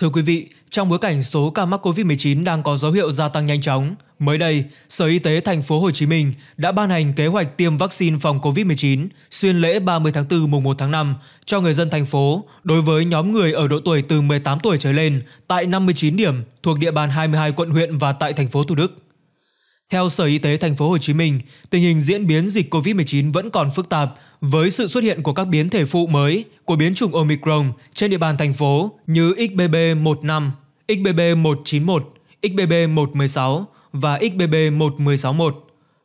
Thưa quý vị, trong bối cảnh số ca mắc COVID-19 đang có dấu hiệu gia tăng nhanh chóng, mới đây, Sở Y tế thành phố Hồ Chí Minh đã ban hành kế hoạch tiêm vaccine phòng COVID-19 xuyên lễ 30 tháng 4 mùng 1 tháng 5 cho người dân thành phố đối với nhóm người ở độ tuổi từ 18 tuổi trở lên tại 59 điểm thuộc địa bàn 22 quận huyện và tại thành phố Thủ Đức. Theo Sở Y tế Thành phố Hồ Chí Minh, tình hình diễn biến dịch COVID-19 vẫn còn phức tạp với sự xuất hiện của các biến thể phụ mới của biến chủng Omicron trên địa bàn thành phố như XBB15, XBB191, XBB116 và XBB1161.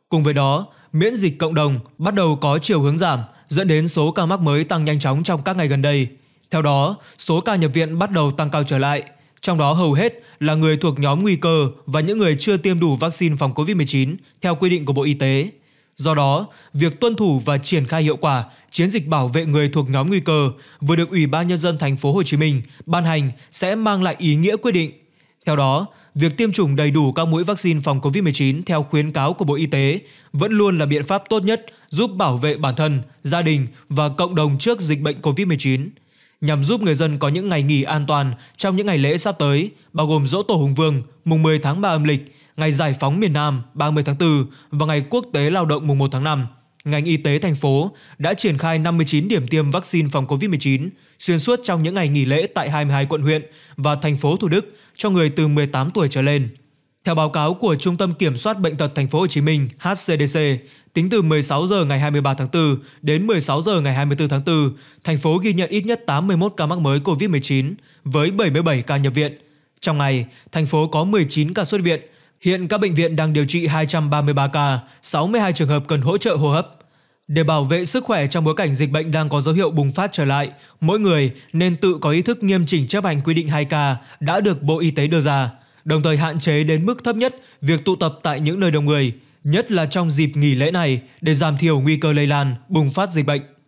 Cùng với đó, miễn dịch cộng đồng bắt đầu có chiều hướng giảm, dẫn đến số ca mắc mới tăng nhanh chóng trong các ngày gần đây. Theo đó, số ca nhập viện bắt đầu tăng cao trở lại – trong đó hầu hết là người thuộc nhóm nguy cơ và những người chưa tiêm đủ vaccine phòng COVID-19 theo quy định của Bộ Y tế. Do đó, việc tuân thủ và triển khai hiệu quả chiến dịch bảo vệ người thuộc nhóm nguy cơ vừa được Ủy ban nhân dân thành phố Hồ Chí Minh ban hành sẽ mang lại ý nghĩa quyết định. Theo đó, việc tiêm chủng đầy đủ các mũi vaccine phòng COVID-19 theo khuyến cáo của Bộ Y tế vẫn luôn là biện pháp tốt nhất giúp bảo vệ bản thân, gia đình và cộng đồng trước dịch bệnh COVID-19 nhằm giúp người dân có những ngày nghỉ an toàn trong những ngày lễ sắp tới, bao gồm Dỗ Tổ Hùng Vương mùng 10 tháng 3 âm lịch, ngày giải phóng miền Nam 30 tháng 4 và ngày quốc tế lao động mùng 1 tháng 5. Ngành y tế thành phố đã triển khai 59 điểm tiêm vaccine phòng COVID-19 xuyên suốt trong những ngày nghỉ lễ tại 22 quận huyện và thành phố Thủ Đức cho người từ 18 tuổi trở lên. Theo báo cáo của Trung tâm Kiểm soát bệnh tật thành phố Hồ Chí Minh HCDC, tính từ 16 giờ ngày 23 tháng 4 đến 16 giờ ngày 24 tháng 4, thành phố ghi nhận ít nhất 81 ca mắc mới COVID-19 với 77 ca nhập viện. Trong ngày, thành phố có 19 ca xuất viện. Hiện các bệnh viện đang điều trị 233 ca, 62 trường hợp cần hỗ trợ hô hấp. Để bảo vệ sức khỏe trong bối cảnh dịch bệnh đang có dấu hiệu bùng phát trở lại, mỗi người nên tự có ý thức nghiêm chỉnh chấp hành quy định 2K đã được Bộ Y tế đưa ra đồng thời hạn chế đến mức thấp nhất việc tụ tập tại những nơi đông người, nhất là trong dịp nghỉ lễ này để giảm thiểu nguy cơ lây lan, bùng phát dịch bệnh.